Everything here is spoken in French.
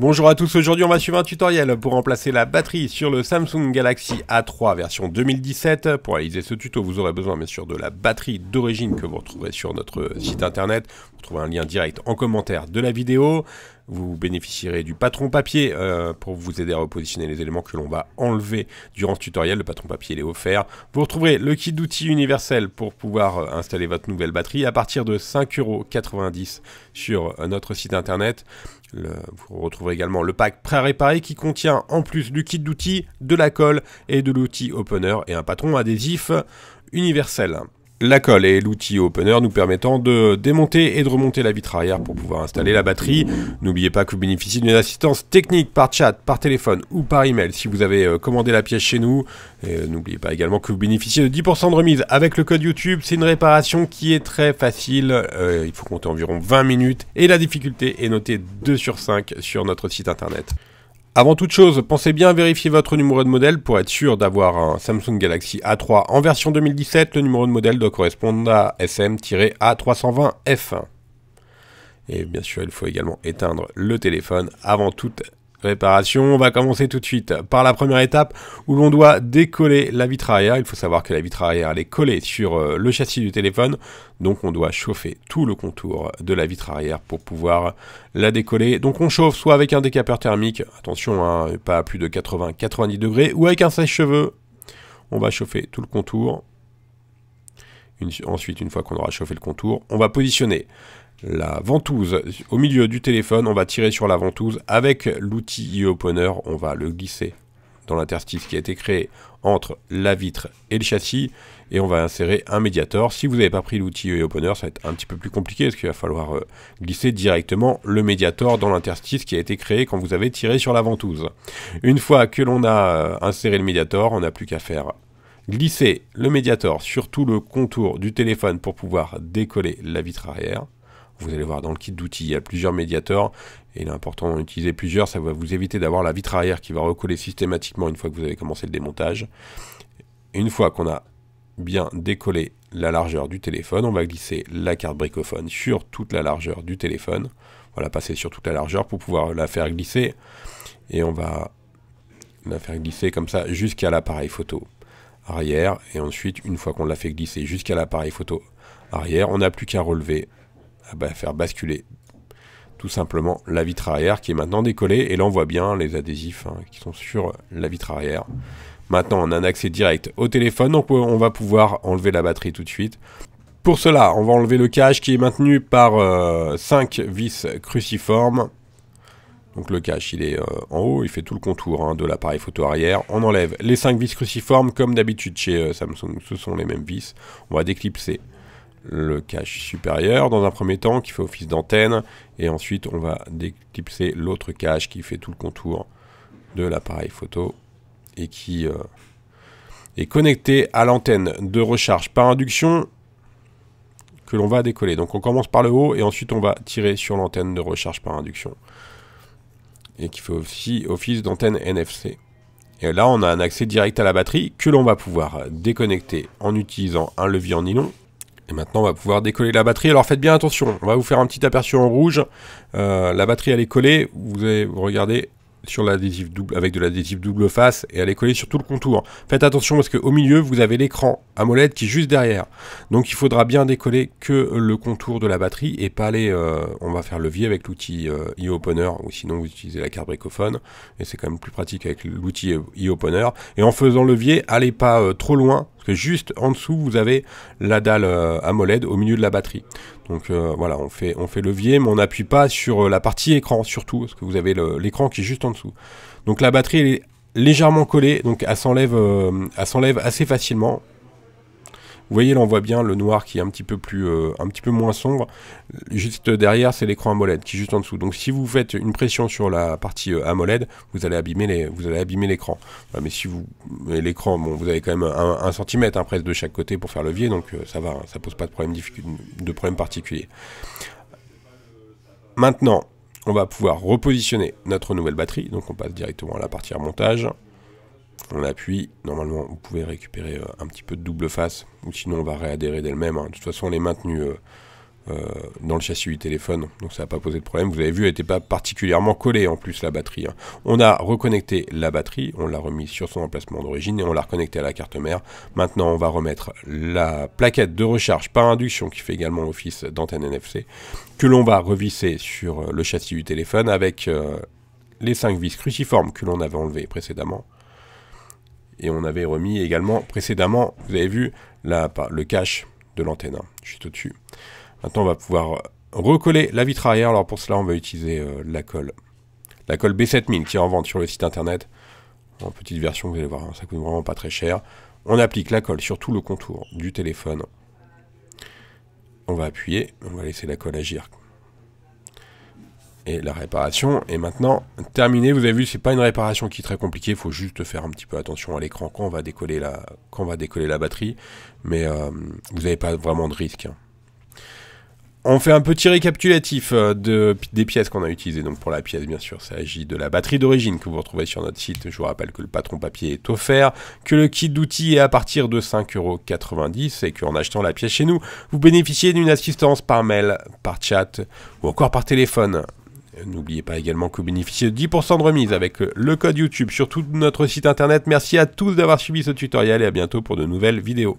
Bonjour à tous, aujourd'hui on va suivre un tutoriel pour remplacer la batterie sur le Samsung Galaxy A3 version 2017. Pour réaliser ce tuto, vous aurez besoin bien sûr de la batterie d'origine que vous retrouverez sur notre site internet. Vous trouverez un lien direct en commentaire de la vidéo. Vous bénéficierez du patron papier euh, pour vous aider à repositionner les éléments que l'on va enlever durant ce tutoriel. Le patron papier est offert. Vous retrouverez le kit d'outils universel pour pouvoir euh, installer votre nouvelle batterie à partir de 5,90€ sur euh, notre site internet. vous retrouverez également le pack prêt à réparer qui contient en plus du kit d'outils, de la colle et de l'outil opener et un patron adhésif universel la colle et l'outil opener nous permettant de démonter et de remonter la vitre arrière pour pouvoir installer la batterie. N'oubliez pas que vous bénéficiez d'une assistance technique par chat, par téléphone ou par email si vous avez euh, commandé la pièce chez nous. N'oubliez pas également que vous bénéficiez de 10% de remise avec le code YouTube. C'est une réparation qui est très facile. Euh, il faut compter environ 20 minutes et la difficulté est notée 2 sur 5 sur notre site internet. Avant toute chose, pensez bien à vérifier votre numéro de modèle pour être sûr d'avoir un Samsung Galaxy A3 en version 2017. Le numéro de modèle doit correspondre à SM-A320F. Et bien sûr, il faut également éteindre le téléphone avant toute Réparation, on va commencer tout de suite par la première étape où l'on doit décoller la vitre arrière. Il faut savoir que la vitre arrière elle est collée sur euh, le châssis du téléphone, donc on doit chauffer tout le contour de la vitre arrière pour pouvoir la décoller. Donc on chauffe soit avec un décapeur thermique, attention, hein, pas à plus de 80-90 degrés, ou avec un sèche-cheveux. On va chauffer tout le contour. ensuite, une fois qu'on aura chauffé le contour, on va positionner la ventouse au milieu du téléphone, on va tirer sur la ventouse avec l'outil e-opener, on va le glisser dans l'interstice qui a été créé entre la vitre et le châssis et on va insérer un médiator. Si vous n'avez pas pris l'outil e-opener, ça va être un petit peu plus compliqué parce qu'il va falloir euh, glisser directement le médiator dans l'interstice qui a été créé quand vous avez tiré sur la ventouse. Une fois que l'on a euh, inséré le médiator, on n'a plus qu'à faire glisser le médiator sur tout le contour du téléphone pour pouvoir décoller la vitre arrière. Vous allez voir, dans le kit d'outils, il y a plusieurs médiateurs. Et il est important d'en utiliser plusieurs. Ça va vous éviter d'avoir la vitre arrière qui va recoller systématiquement une fois que vous avez commencé le démontage. une fois qu'on a bien décollé la largeur du téléphone, on va glisser la carte bricophone sur toute la largeur du téléphone. Voilà, passer sur toute la largeur pour pouvoir la faire glisser. Et on va la faire glisser comme ça jusqu'à l'appareil photo arrière. Et ensuite, une fois qu'on l'a fait glisser jusqu'à l'appareil photo arrière, on n'a plus qu'à relever à ah bah, faire basculer tout simplement la vitre arrière qui est maintenant décollée. Et là, on voit bien les adhésifs hein, qui sont sur la vitre arrière. Maintenant, on a un accès direct au téléphone, donc on va pouvoir enlever la batterie tout de suite. Pour cela, on va enlever le cache qui est maintenu par 5 euh, vis cruciformes. Donc le cache, il est euh, en haut, il fait tout le contour hein, de l'appareil photo arrière. On enlève les 5 vis cruciformes, comme d'habitude chez euh, Samsung, ce sont les mêmes vis. On va déclipser le cache supérieur dans un premier temps qui fait office d'antenne et ensuite on va déclipser l'autre cache qui fait tout le contour de l'appareil photo et qui euh, est connecté à l'antenne de recharge par induction que l'on va décoller. Donc on commence par le haut et ensuite on va tirer sur l'antenne de recharge par induction et qui fait aussi office d'antenne NFC. Et là on a un accès direct à la batterie que l'on va pouvoir déconnecter en utilisant un levier en nylon et maintenant, on va pouvoir décoller la batterie. Alors faites bien attention, on va vous faire un petit aperçu en rouge. Euh, la batterie, elle est collée. Vous, allez, vous regardez sur l'adhésif double avec de l'adhésif double face et elle est collée sur tout le contour. Faites attention parce qu'au milieu vous avez l'écran AMOLED qui est juste derrière. Donc il faudra bien décoller que le contour de la batterie et pas les. Euh, on va faire levier avec l'outil euh, e-opener ou sinon vous utilisez la carte bricophone et c'est quand même plus pratique avec l'outil e-opener. Et en faisant levier, allez pas trop loin parce que juste en dessous, vous avez la dalle euh, AMOLED au milieu de la batterie. Donc euh, voilà, on fait, on fait levier, mais on n'appuie pas sur euh, la partie écran, surtout, parce que vous avez l'écran qui est juste en dessous. Donc la batterie, est légèrement collée, donc elle s'enlève assez facilement. Vous voyez, là, on voit bien le noir qui est un petit peu, plus, euh, un petit peu moins sombre. Juste derrière, c'est l'écran AMOLED qui est juste en dessous. Donc, si vous faites une pression sur la partie euh, AMOLED, vous allez abîmer les, vous allez abîmer l'écran. mais si vous, l'écran, vous avez quand même un, centimètre hein, presque de chaque côté pour faire levier, donc euh, ça va, hein, ça pose pas de problème, de problème particulier. Maintenant, on va pouvoir repositionner notre nouvelle batterie. Donc, on passe directement à la partie remontage on appuie, normalement vous pouvez récupérer euh, un petit peu de double face, ou sinon on va réadhérer d'elle-même. Hein. De toute façon, elle est maintenue euh, euh, dans le châssis du téléphone, donc ça n'a pas posé de problème. Vous avez vu, elle n'était pas particulièrement collée en plus la batterie. Hein. On a reconnecté la batterie, on l'a remise sur son emplacement d'origine et on l'a reconnecté à la carte mère. Maintenant, on va remettre la plaquette de recharge par induction qui fait également office d'antenne NFC, que l'on va revisser sur le châssis du téléphone avec les 5 vis cruciformes que l'on avait enlevées précédemment. Et on avait remis également précédemment, vous avez vu, la, le cache de l'antenne. Hein, juste au-dessus. Maintenant, on va pouvoir recoller la vitre arrière. Alors pour cela, on va utiliser euh, la colle. La colle B7000 qui est en vente sur le site internet. En petite version, vous allez voir, hein, ça coûte vraiment pas très cher. On applique la colle sur tout le contour du téléphone. On va appuyer, on va laisser la colle agir et la réparation est maintenant terminée. Vous avez vu, c'est pas une réparation qui est très compliquée. Il faut juste faire un petit peu attention à l'écran quand on va décoller la, va décoller la batterie. Mais euh, vous n'avez pas vraiment de risque. Hein. On fait un petit récapitulatif euh, des pièces qu'on a utilisées. Donc pour la pièce, bien sûr, s'agit s'agit de la batterie d'origine que vous retrouvez sur notre site. Je vous rappelle que le patron papier est offert, que le kit d'outils est à partir de 5,90€ et qu'en achetant la pièce chez nous, vous bénéficiez d'une assistance par mail, par chat ou encore par téléphone. Euh, n'oubliez pas également que vous bénéficiez de 10% de remise avec euh, le code YouTube sur tout notre site internet. Merci à tous d'avoir suivi ce tutoriel et à bientôt pour de nouvelles vidéos.